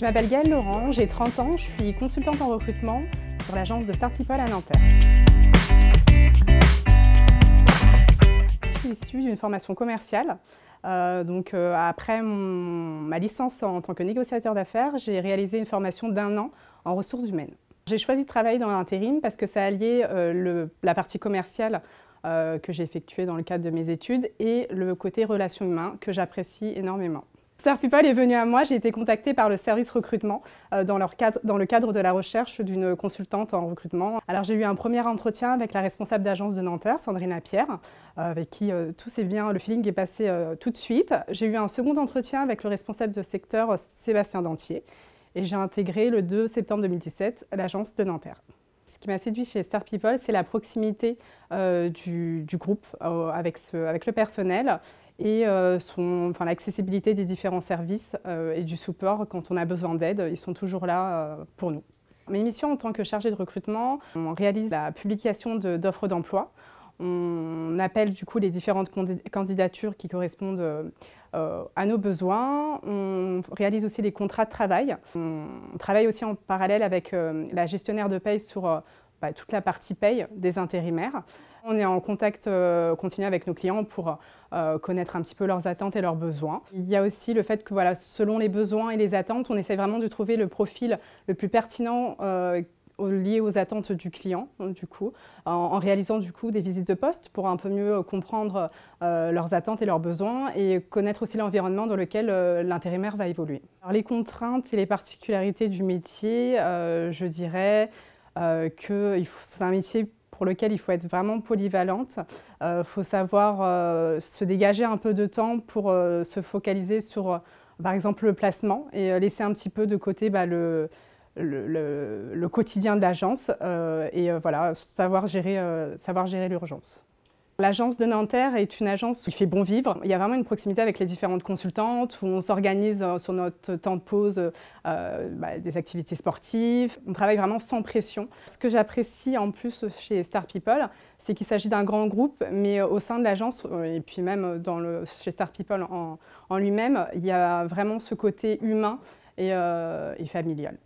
Je m'appelle Gaëlle Laurent, j'ai 30 ans, je suis consultante en recrutement sur l'agence de Star People à Nanterre. Je suis issue d'une formation commerciale. Euh, donc, euh, après ma licence en, tant que négociateur d'affaires, j'ai réalisé une formation d'un an en ressources humaines. J'ai choisi de travailler dans l'intérim parce que ça alliait euh, lié la partie commerciale que j'ai effectuée dans le cadre de mes études et le côté relations humaines que j'apprécie énormément. Star People est venu à moi, j'ai été contactée par le service recrutement euh, dans, leur dans, le cadre de la recherche d'une consultante en recrutement. Alors j'ai eu un premier entretien avec la responsable d'agence de Nanterre, Sandrine Pierre, euh, avec qui euh, tout s'est bien, le feeling est passé tout de suite. J'ai eu un second entretien avec le responsable de secteur, Sébastien Dentier, et j'ai intégré le 2 septembre 2017 l'agence de Nanterre. Ce qui m'a séduit chez Star People, c'est la proximité du, groupe avec, avec, le personnel et euh, enfin, l'accessibilité des différents services euh, et du support quand on a besoin d'aide. Ils sont toujours là euh, pour nous. Mes missions en tant que chargée de recrutement, on réalise la publication d'offres d'emploi. On appelle du coup les différentes candidatures qui correspondent à nos besoins. On réalise aussi les contrats de travail. On travaille aussi en parallèle avec la gestionnaire de paye sur bah, toute la partie paye des intérimaires. On est en contact euh, continu avec nos clients pour euh, connaître un petit peu leurs attentes et leurs besoins. Il y a aussi le fait que voilà, selon les besoins et les attentes, on essaie vraiment de trouver le profil le plus pertinent euh, lié aux attentes du client, du coup, en, réalisant du coup des visites de poste pour un peu mieux comprendre leurs attentes et leurs besoins et connaître aussi l'environnement dans lequel l'intérimaire va évoluer. Alors, les contraintes et les particularités du métier, je dirais, euh, que c'est un métier pour lequel il faut être vraiment polyvalente. Il euh, faut savoir euh, se dégager un peu de temps pour se focaliser sur, par exemple, le placement et laisser un petit peu de côté bah, le, le, quotidien de l'agence et voilà, savoir gérer, savoir gérer l'urgence. L'agence de Nanterre est une agence qui fait bon vivre. Il y a vraiment une proximité avec les différentes consultantes où on s'organise euh, sur notre temps de pause euh, bah, des activités sportives. On travaille vraiment sans pression. Ce que j'apprécie en plus chez Star People, c'est qu'il s'agit d'un grand groupe, mais euh, au sein de l'agence et puis même chez Star People en, lui-même, il y a vraiment ce côté humain et familial.